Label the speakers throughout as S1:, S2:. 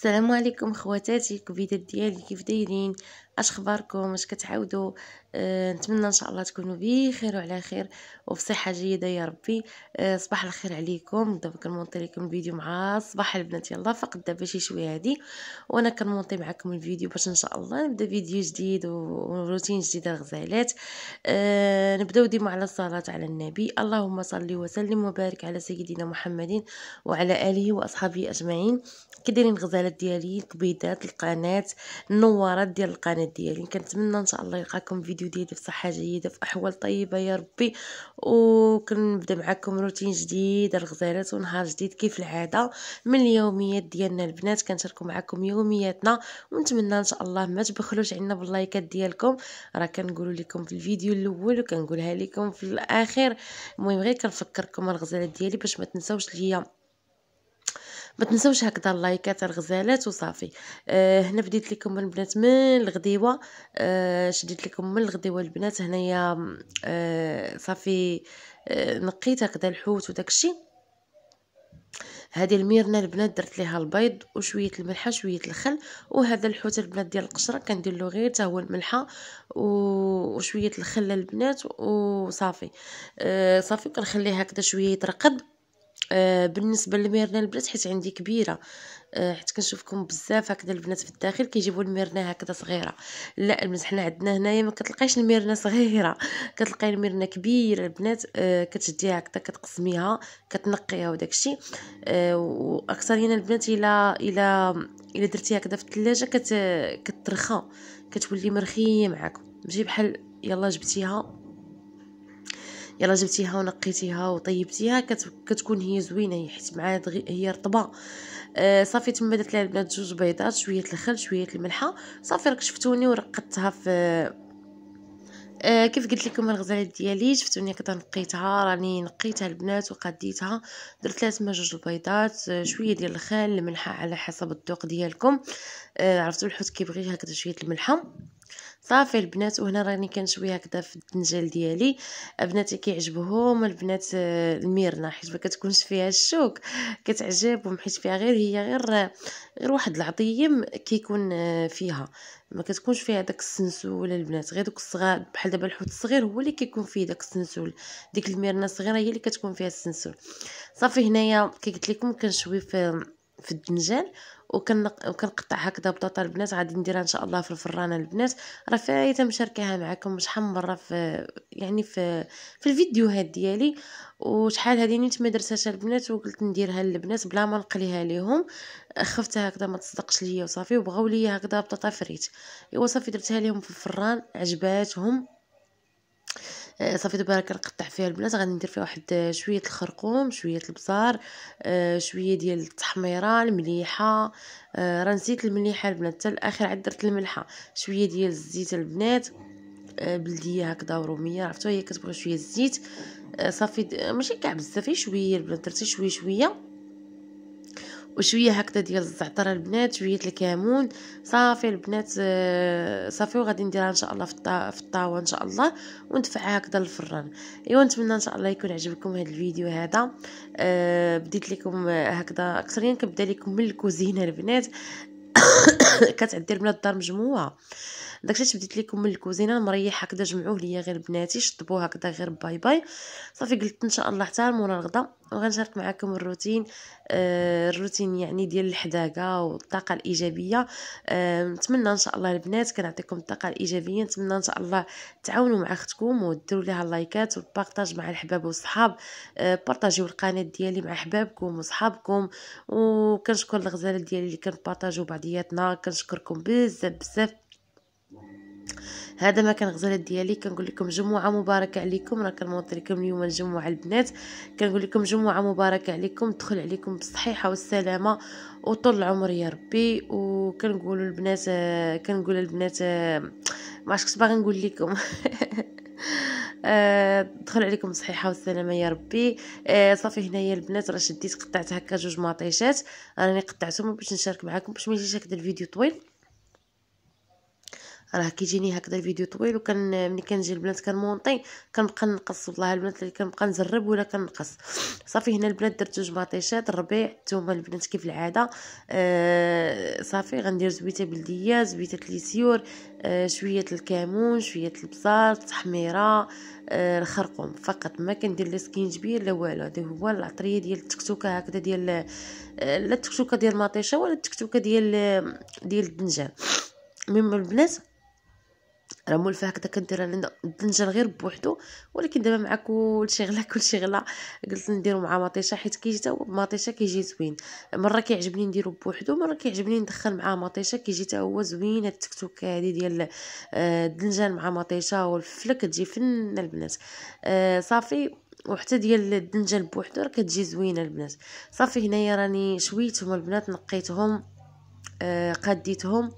S1: السلام عليكم خواتاتي الكبيدات ديالي كيف دايرين اش اخباركم اش كتعاودوا آه، نتمنى ان شاء الله تكونوا بخير وعلى خير وبصحه جيده يا ربي آه، صباح الخير عليكم دابا كنمونطي لكم الفيديو مع صباح البنات يلا فقط دابا شي شويه هادي وانا كنمونطي معكم الفيديو باش ان شاء الله نبدا فيديو جديد وروتين جديد الغزالات آه، نبداو ديما على الصلاه على النبي اللهم صل وسلم وبارك على سيدنا محمد وعلى اله واصحابه اجمعين كديرين الغزالات ديالي الكبيدات القناه النوارات ديال القناه ديالي كنتمنى ان شاء الله يلقاكم فيديو فيديو جديد في صحه جيده في احوال طيبه يا ربي وكنبدا معكم روتين جديد الغزالات ونهار جديد كيف العاده من اليوميات ديالنا البنات كنشاركوا معكم يومياتنا ونتمنى ان شاء الله ما تبخلوش عنا باللايكات ديالكم راه كنقولوا لكم في الفيديو الاول وكنقولها لكم في الاخر المهم غير كنفكركم الغزالات ديالي باش ما تنساوش ليا ما تنساوش هكذا اللايكات الغزالات وصافي آه هنا بديت لكم البنات من الغديوه آه شديت لكم من الغديوه البنات هنايا آه صافي آه نقيت هكذا الحوت وداكشي هذه الميرنه البنات درت ليها البيض وشويه الملحه شويه الخل وهذا الحوت البنات ديال القشره كندير له غير حتى هو الملحه وشويه الخل البنات وصافي آه صافي كنخليه هكذا شويه يترقد آه، بالنسبه للميرنا البنات حيت عندي كبيره آه، حيت كنشوفكم بزاف هكذا البنات في الداخل كيجيبوا الميرنا هكذا صغيره لا البنات حنا عندنا هنايا ما كتلقايش الميرنا صغيره كتلقاي الميرنا كبيره البنات آه، كتشديها كتديها هكذا كتقسميها كتنقيها وداكشي آه واكثرين البنات الا الا الا درتيها هكذا في الثلاجه كترخى كتولي مرخيه معاكم ماشي بحال يلا جبتيها يلا جبتيها ونقيتيها وطيبتيها كتكون هي زوينه هي حيت معها دغي... هي رطبه آه، صافي تما درت لها البنات جوج بيضات شويه الخل شويه الملحه صافي راك شفتوني ورقدتها في آه كيف قلت لكم الغزالات ديالي شفتوني كدا نقيتها راني نقيتها البنات وقديتها درت لها تما جوج البيضات آه، شويه ديال الخل الملحه على حسب الذوق ديالكم آه عرفتوا الحوت كيبغي هكذا شويه الملحه صافي البنات وهنا راني كنشوي هكذا في الدنجال ديالي بناتي كيعجبهم البنات آه، الميرنا حيت ما كتكونش فيها الشوك كتعجبهم حيت فيها غير هي غير آه، غير واحد العطيم كيكون آه، فيها ما كتكونش فيها داك السنسول البنات غير دوك الصغار بحال دابا الحوت الصغير هو اللي كيكون فيه داك السنسول ديك الميرنا الصغيره هي اللي كتكون فيها السنسول صافي هنايا كي قلت لكم كنشوي في في الدنجال وكنقطع هكذا بطاطا البنات غادي نديرها ان شاء الله في الفرانه البنات راه فايته مشاركاها معكم شحال من مره في يعني في في الفيديوهات ديالي وشحال هذه نيت ما درتهاش البنات وقلت نديرها للبنات بلا ما نقليها ليهم خفتها هكذا ما تصدقش ليا وصافي وبغاو ليا هكذا بطاطا فريت ايوا صافي درتها ليهم في الفران عجباتهم آه، صافي دابا كنقطع فيها البنات غادي ندير فيها واحد آه، شويه الخرقوم شويه البزار آه، شويه ديال التحميره المليحه راه نسيت المليحه البنات حتى الاخر عاد درت الملحه شويه ديال الزيت البنات بلديه هكذا وروميه عرفتو هي كتبغي شويه الزيت صافي ماشي كاع بزاف شويه البنات درتي شويه شويه وشويه هكذا ديال الزعتر البنات شويه الكمون صافي البنات آه، صافي وغادي نديرها ان شاء الله في الطاوه ان شاء الله وندفعها هكذا للفران ايوا نتمنى ان شاء الله يكون عجبكم هذا الفيديو هذا أه بديت لكم هكذا اكثريا كنبدا لكم من الكوزينه البنات كتعدي البنات الدار مجموعه داكشي تبديت ليكم لكم من الكوزينه مريح هكذا جمعوه ليا غير بناتي شطبوه هكذا غير باي باي صافي قلت ان شاء الله حتى مورا الغدا وغنشارك معكم الروتين آه الروتين يعني ديال الحداقه والطاقه الايجابيه آه نتمنى ان شاء الله البنات كنعطيكم الطاقه الايجابيه نتمنى ان شاء الله تعاونوا مع اختكم وديروا لها اللايكات والبارطاج مع الحباب والصحاب آه بارطاجيو القناه ديالي مع حبابكم وصحابكم وكنشكر الغزاله ديالي اللي كنبارطاجيو بعضياتنا كنشكركم بزاف بزاف هذا ما كان غزالات ديالي كنقول لكم جمعه مباركه عليكم راه كنوطي لكم اليوم الجمعه البنات كنقول لكم جمعه مباركه عليكم تدخل عليكم بالصحيحه والسلامه وطول العمر يا ربي وكنقولوا البنات آه، كنقول البنات آه، ما عرفتش باغي نقول لكم أه دخل عليكم بالصحيحه والسلامه يا ربي أه صافي هنايا البنات راه شديت قطعت هكا جوج مطيشات راني قطعتهم باش نشارك معكم باش ما يجيش هكذا الفيديو طويل راه كيجيني هكذا الفيديو طويل وكان ملي كنجي البنات كنمونطي كنبقى نقص والله البنات اللي كنبقى نجرب ولا كنقص صافي هنا البنات درت جوج مطيشات الربيع الثومه البنات كيف العاده آه صافي غندير زويته بلديه زويته ليسيور آه شويه الكمون شويه البزار التحميره آه الخرقوم فقط ما كندير لا سكينجبير لا والو هذا هو العطريه ديال التكتوكه هكذا ديال آه، لا التكتوكه ديال المطيشه ولا التكتوكه ديال آه، ديال الدنجان ميم البنات راه مولفه هكذا كندير الدنجان غير بوحدو ولكن دابا مع كلشي غلا كلشي غلا قلت نديرو مع مطيشه حيت كيجي تا هو بمطيشه كيجي زوين مره كيعجبني نديرو بوحدو مره كيعجبني ندخل مع مطيشه كيجي تا هو زوين هاد التكتوكه هادي ديال الدنجان آه، مع مطيشه والفله كتجي فن البنات آه، صافي وحتى ديال الدنجان بوحدو راه كتجي زوينه البنات صافي هنايا راني شويتهم البنات نقيتهم آه، قديتهم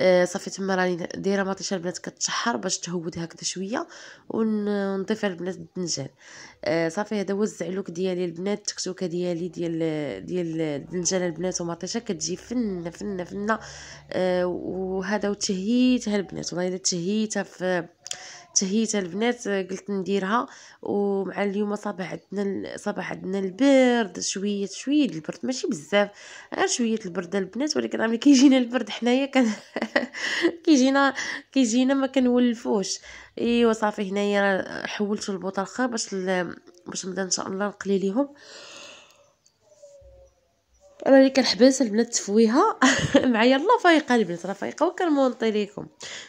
S1: آه، صافي تما راني دايره مطيشه البنات كتشحر باش تهود هكذا شويه ونضيف على البنات الدنجان آه، صافي هذا هو الزعلوك ديالي البنات التكتوكه ديالي ديال ديال الدنجان البنات ومطيشه كتجي فنه فنه آه، فنه وهذا وتهيتها البنات والله الا تهيتها في تهيتها البنات آه، قلت نديرها ومع اليوم صباح عندنا صباح عندنا البرد شويه شويه البرد ماشي بزاف غير شويه البرد البنات ولكن ملي كيجينا البرد حنايا كان كيجينا كيجينا ما كنولفوش ايوا صافي هنايا حولت البطاخه باش باش نبدا ان شاء الله نقلي ليهم راني كنحبس البنات تفويها معايا الله فايقه البنات راه فايقه وكنمونطي ليكم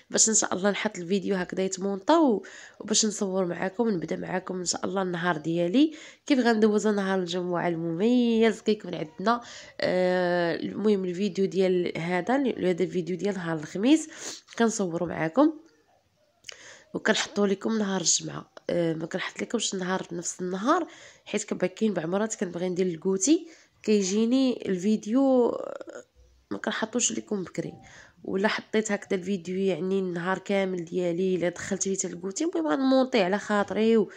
S1: باش ان شاء الله نحط الفيديو هكذا يتمونطا وباش نصور معاكم نبدا معاكم ان شاء الله النهار ديالي كيف غندوز نهار الجمعه المميز كيكون عندنا آه المهم الفيديو ديال هذا هذا الفيديو ديال نهار الخميس كنصورو معاكم وكنحطو لكم نهار الجمعه آه ما كنحط لكمش النهار بنفس النهار حيت كباكين بعمرات كنبغي ندير الكوتي كيجيني الفيديو آه، ما كنحطوش لكم بكري ولا حطيت هكذا الفيديو يعني النهار كامل ديالي الا دخلت فيه تلقوتي المهم غنمونطي على خاطري و...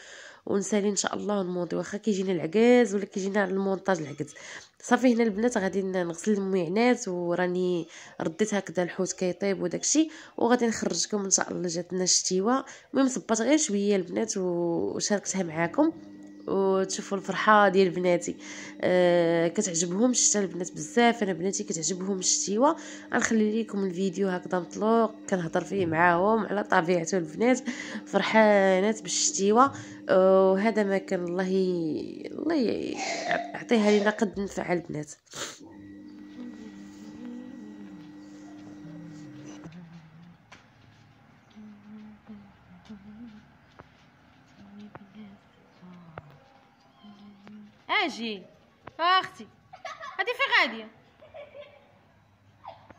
S1: ونسالي ان شاء الله نمونطي واخا كيجينا العكاز ولا كيجينا المونتاج العكاز صافي هنا البنات غادي نغسل المعنات وراني رديت هكذا الحوت كيطيب وداكشي وغادي نخرجكم ان شاء الله جاتنا الشتيوه المهم صبات غير شويه البنات وشاركتها معاكم وتشوفوا الفرحه ديال بناتي آه كتعجبهم الشتاء البنات بزاف انا بناتي كتعجبهم الشتيوه غنخلي لكم الفيديو هكذا مطلوق كنهضر فيه معاهم على طبيعته البنات فرحانات بالشتيوه وهذا ما كان الله ي... الله يعطيها لينا قد نفع البنات اجي اختي هادي في غاديه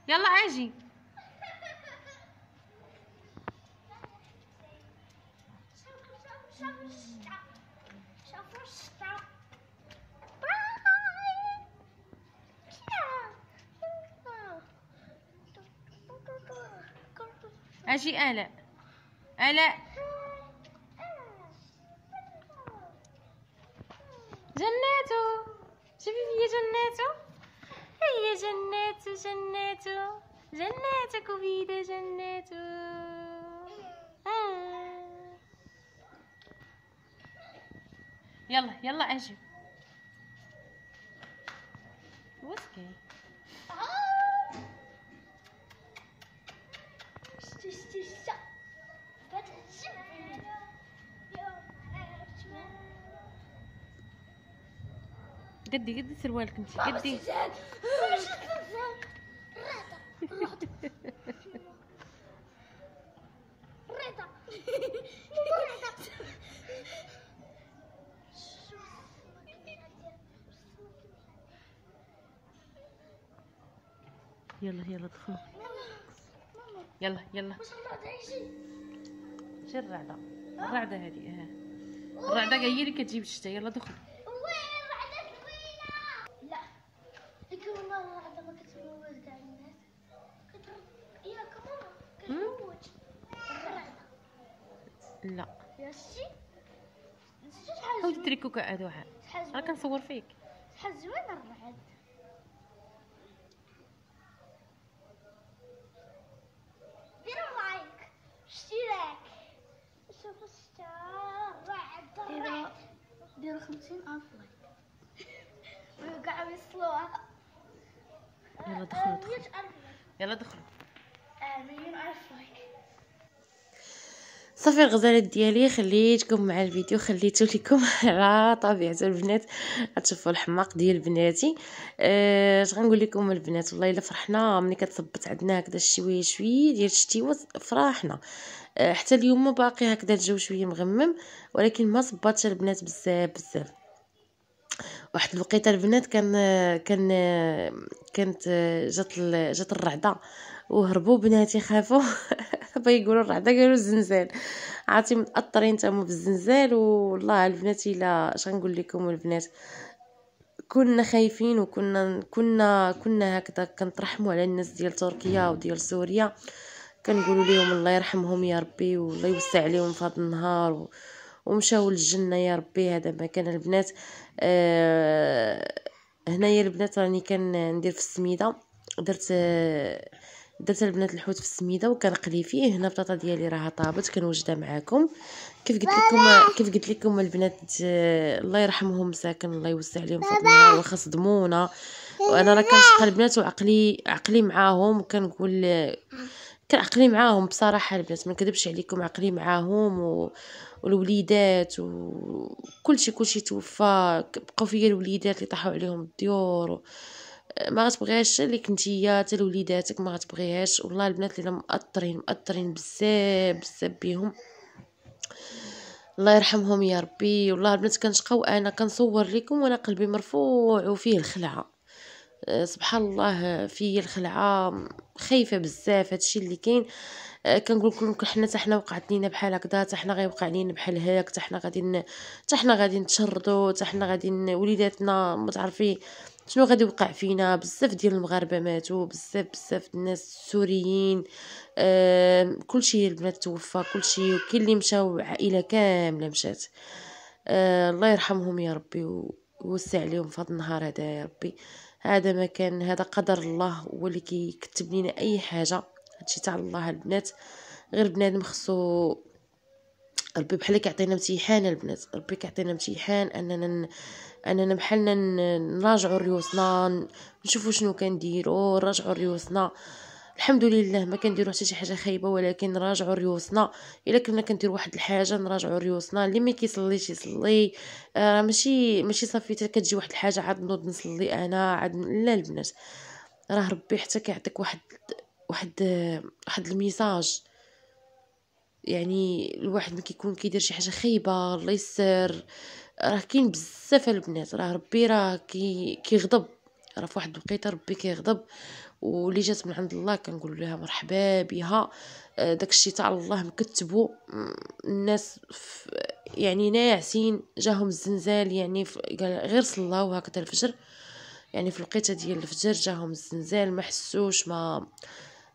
S1: يلا اجي اجي الاء الاء جناتك بيد جناته آه. يلا يلا اجي وسكي قدي قدي سروالك انت قدي الريطة يلا يلا دخل يلا يلا شو الرعدة الرعدة هذه الرعدة جاية لك تجيب الشتا يلا دخل قعد وعاد راه كنصور فيك شحال زوين الرعد ديروا لايك اشتراك شوفوا الرعد الرعد ديروا 50 ألف لايك ويوقع ويصلوها يلا دخلوا دخلوا يلا دخلوا 100 آه، ألف لايك صافي الغزالات ديالي خليتكم مع الفيديو خليتو لكم على طبيعه البنات غتشوفوا الحماق ديال بناتي أه، اش أه غنقول لكم البنات والله الا فرحنا ملي كتثبت عندنا هكذا شويه شويه ديال الشتي فرحنا أه حتى اليوم باقي هكذا الجو شويه مغمم ولكن ما صباتش البنات بزاف بزاف واحد الوقيته البنات كان كان كانت جات جات الرعده وهربوا بناتي خافوا بيقولوا الرعدة قالوا الزنزال عرفتي متاثرين تما بالزنزال والله البنات الا اش غنقول لكم البنات كنا خايفين وكنا كنا كنا هكذا كنترحموا على الناس ديال تركيا وديال سوريا كنقولوا لهم الله يرحمهم يا ربي والله يوسع عليهم في هذا النهار و... ومشاو للجنه يا ربي هذا ما كان البنات آه هنايا البنات راني كندير في السميده درت آه درت البنات الحوت في السميده وكنقلي فيه هنا البطاطا ديالي راها طابت كنوجدها معاكم كيف قلت لكم كيف قلت لكم البنات الله يرحمهم ساكن الله يوسع عليهم في النهار واخا صدمونا وانا راه كنشقى البنات وعقلي عقلي معاهم وكنقول كنعقلي معاهم بصراحه البنات ما نكذبش عليكم عقلي معاهم و... والوليدات وكلشي كلشي توفى بقاو فيا الوليدات اللي طاحوا عليهم الديور و... ما غتبغيهاش اللي كنتي حتى لوليداتك ما غتبغيهاش والله البنات اللي مأطرين مأطرين بزاف بزاف بيهم الله يرحمهم يا ربي والله البنات كنشقاو انا كنصور لكم وانا قلبي مرفوع وفيه الخلعه آه، سبحان الله في الخلعه خايفه بزاف هادشي اللي كاين آه، كنقول لكم حنا حتى حنا وقعت لينا بحال هكذا حتى حنا غيوقع لينا بحال هاك حتى حنا غادي حتى حنا غادي نتشردوا حتى حنا غادي وليداتنا متعرفين شنو غادي يوقع فينا بزاف ديال المغاربه ماتوا بزاف بزاف الناس السوريين آه كلشي البنات توفى كلشي وكاين اللي مشاو عائله كامله مشات آه الله يرحمهم يا ربي ويوسع عليهم في هذا النهار هذا يا ربي هذا ما كان هذا قدر الله هو اللي كيكتب لينا اي حاجه هادشي تاع الله البنات غير بنادم خصو ربي بحال كيعطينا امتحان البنات ربي كيعطينا امتحان اننا اننا بحالنا نراجعوا ريوسنا نشوفوا شنو كنديروا نراجعوا ريوسنا الحمد لله ما كنديروا حتى شي حاجه خايبه ولكن نراجعوا ريوسنا الا كنا كنديروا واحد الحاجه نراجعوا ريوسنا اللي ما كيصليش يصلي آه ماشي ماشي صافي حتى كتجي واحد الحاجه عاد نوض نصلي انا عاد لا البنات راه ربي حتى كيعطيك واحد واحد واحد الميساج يعني الواحد ما كيكون كيدير شي حاجه خايبه الله يسر راه كاين بزاف البنات راه ربي راه كي كيغضب راه في واحد الوقيته ربي كيغضب واللي جات من عند الله كنقول لها مرحبا بها آه، داك الشيء تاع الله مكتبو الناس يعني ناعسين جاهم الزنزال يعني غير صلاو هكذا الفجر يعني في الوقيته ديال الفجر جاهم الزنزال ما حسوش ما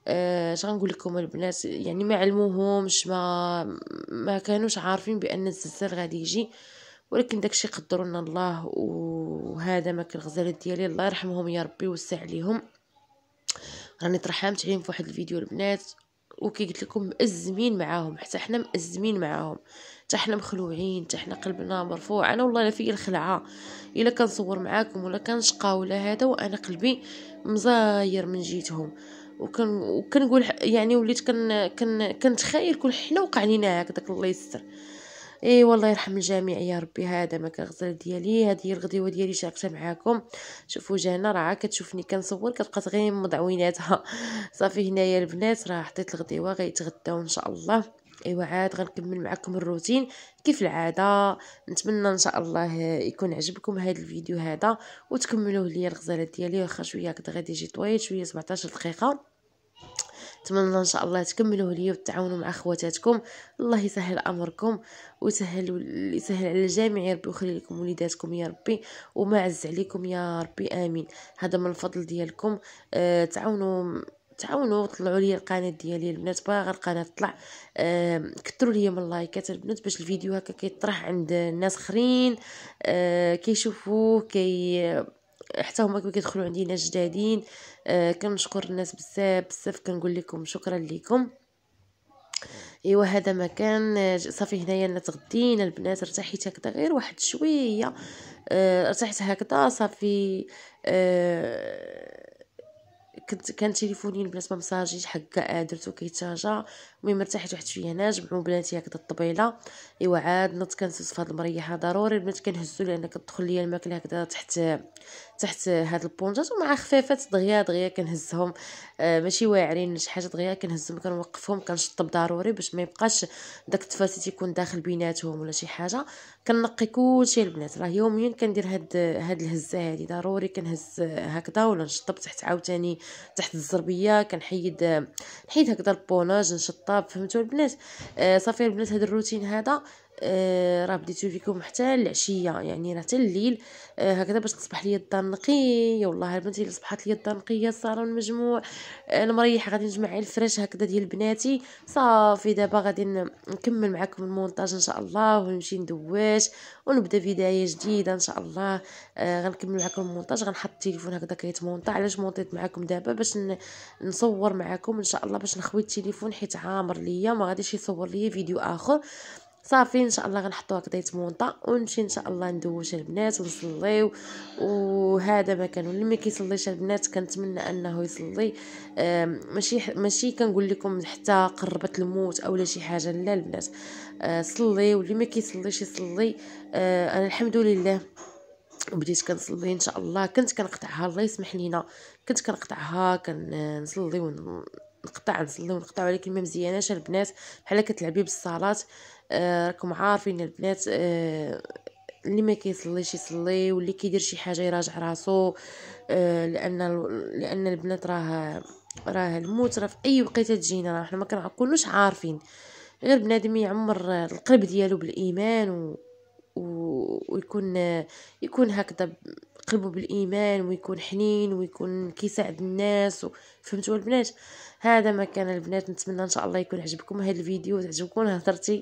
S1: آه، اش آه غنقول لكم البنات يعني ما علموهمش ما ما كانوش عارفين بان الزلزال غادي يجي آه ولكن داكشي قدرونا لنا الله وهذا ما الغزالات ديالي الله يرحمهم يا ربي ويوسع عليهم راني ترحمت عليهم في واحد الفيديو البنات وكي قلت لكم مأزمين معاهم حتى حنا مأزمين معاهم حتى حنا مخلوعين حتى حنا قلبنا مرفوع انا والله لا فيا الخلعه الا كنصور معاكم ولا كنشقى ولا هذا وانا قلبي مزاير من جيتهم وكن وكنقول يعني وليت كن كن كنتخايل كل حنا وقع لينا هكذاك الله يستر اي والله يرحم الجميع يا ربي هذا ما الغزال ديالي هذه هي الغديوه ديالي شاركتها معاكم شوفوا جانا راه كتشوفني كنصور كتبقى غير مض عويناتها صافي هنايا البنات راه حطيت الغديوه غيتغداو ان شاء الله ايوا عاد غنكمل معكم الروتين كيف العاده نتمنى ان شاء الله يكون عجبكم هذا الفيديو هذا وتكملوه ليا الغزالات ديالي واخا شويه كدا غادي يجي طويل شويه 17 دقيقه نتمنى ان شاء الله تكملوه لي وتعاونوا مع خواتاتكم الله يسهل امركم ويسهل يسهل على الجميع يا ربي ويخلي لكم وليداتكم يا ربي وما عز عليكم يا ربي امين هذا من الفضل ديالكم آه تعاونوا تعاونوا طلعوا لي القناه ديالي البنات باغا القناه تطلع آه كثروا لي من اللايكات البنات باش الفيديو هكا كيطرح عند الناس اخرين آه كيشوفوه كي حتى هما كيدخلوا عندي ناس جدادين آه كنشكر الناس بزاف بزاف كنقول لكم شكرا لكم ايوا هذا مكان آه، صافي هنايا انا تغدينا البنات ارتحيت هكذا غير واحد شويه اه ارتحت هكذا صافي آه، كنت كان تليفوني البنات ما مساجيش حكا درتو كيتشارجا المهم ارتحت واحد شويه هنا جمعوا بناتي هكذا الطبيله ايوا عاد نط كنسوس في هاد المريحه ضروري البنات كنهزو لان كتدخل ليا الماكله هكذا تحت تحت هاد البونجات ومع خفافات دغيا دغيا كنهزهم آه ماشي واعرين شي حاجه دغيا كنهزهم كنوقفهم كنشطب ضروري باش ما يبقاش داك التفاسيت يكون داخل بيناتهم ولا شي حاجه كنقي كلشي البنات راه يوميا كندير هاد هاد الهزه هادي ضروري كنهز هكذا ولا نشطب تحت عاوتاني تحت الزربيه كنحيد نحيد هكذا البوناج نشطب فهمتوا البنات آه صافي البنات هاد الروتين هذا آه، راه بديتو فيكم حتى العشيه يعني راه حتى الليل آه هكذا باش تصبح ليا الدار نقيه والله البنت اللي صبحت ليا الدار نقيه الصالون مجموع آه المريح غادي نجمع الفراش هكذا ديال بناتي صافي دابا غادي نكمل معكم المونتاج ان شاء الله ونمشي ندواش ونبدا بدايه جديده ان شاء الله آه غنكمل معكم المونتاج غنحط التليفون هكذا كيتمونط علاش مونطيت معكم دابا باش نصور معكم ان شاء الله باش نخوي التليفون حيت عامر ليا ما غاديش يصور ليا فيديو اخر صافي ان شاء الله غنحطو هكذا يتمونطا ونمشي ان شاء الله ندوش البنات ونصليو وهذا ما كان واللي ما كيصليش البنات كنتمنى انه يصلي ماشي ماشي كنقول لكم حتى قربت الموت اولا شي حاجه لا البنات آه، صلي واللي ما كيصليش يصلي آه، انا الحمد لله وبديت كنصلي ان شاء الله كنت كنقطعها الله يسمح لينا كنت كنقطعها كنصلي ونقطع نصلي ونقطع ولكن ما مزياناش البنات بحال كتلعبي بالصلاه آه، راكم عارفين البنات آه، اللي ما كيصليش يصلي واللي كيدير شي حاجه يراجع راسو آه، لان لان البنات راه راه الموت راه في اي وقيته تجينا راه حنا ما كنعقلوش عارفين غير بنادم يعمر القلب ديالو بالايمان و... و... ويكون يكون هكذا قلبه بالايمان ويكون حنين ويكون كيساعد الناس و... فهمتوا البنات هذا ما كان البنات نتمنى ان شاء الله يكون عجبكم هذا الفيديو تعجبكم هضرتي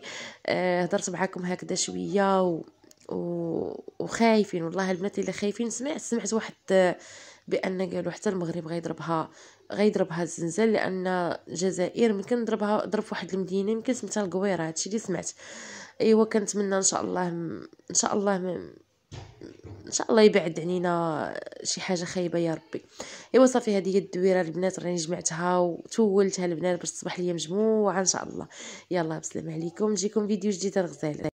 S1: هضرت آه، معكم هكذا شويه و... و... وخايفين والله البنات اللي خايفين سمعت سمعت واحد آه، بان قالوا حتى المغرب غيضربها غيضربها الزنزال لان الجزائر يمكن ضربها ضرب واحد المدينه يمكن سمعتها القويره هادشي اللي سمعت ايوا كنتمنى ان شاء الله ان شاء الله ان شاء الله يبعد علينا شي حاجه خايبه يا ربي ايوا صافي هذه هي الدويره البنات راني جمعتها وتولتها البنات باش تصبح ليا مجموعه ان شاء الله يلا بسلام عليكم نجيكم فيديو جديد الغزاله